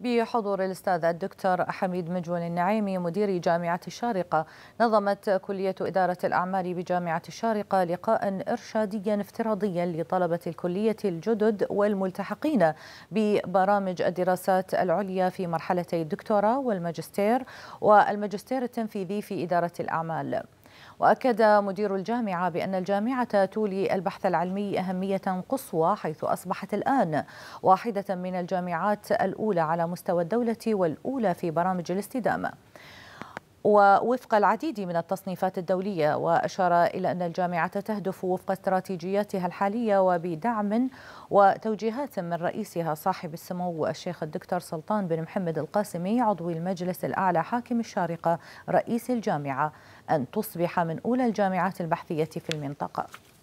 بحضور الأستاذ الدكتور حميد مجون النعيمي مدير جامعة الشارقة نظمت كلية إدارة الأعمال بجامعة الشارقة لقاء إرشاديا افتراضيا لطلبة الكلية الجدد والملتحقين ببرامج الدراسات العليا في مرحلتي الدكتوراه والماجستير والماجستير التنفيذي في إدارة الأعمال وأكد مدير الجامعة بأن الجامعة تولي البحث العلمي أهمية قصوى حيث أصبحت الآن واحدة من الجامعات الأولى على مستوى الدولة والأولى في برامج الاستدامة ووفق العديد من التصنيفات الدولية وأشار إلى أن الجامعة تهدف وفق استراتيجياتها الحالية وبدعم وتوجيهات من رئيسها صاحب السمو الشيخ الدكتور سلطان بن محمد القاسمي عضو المجلس الأعلى حاكم الشارقة رئيس الجامعة أن تصبح من أولى الجامعات البحثية في المنطقة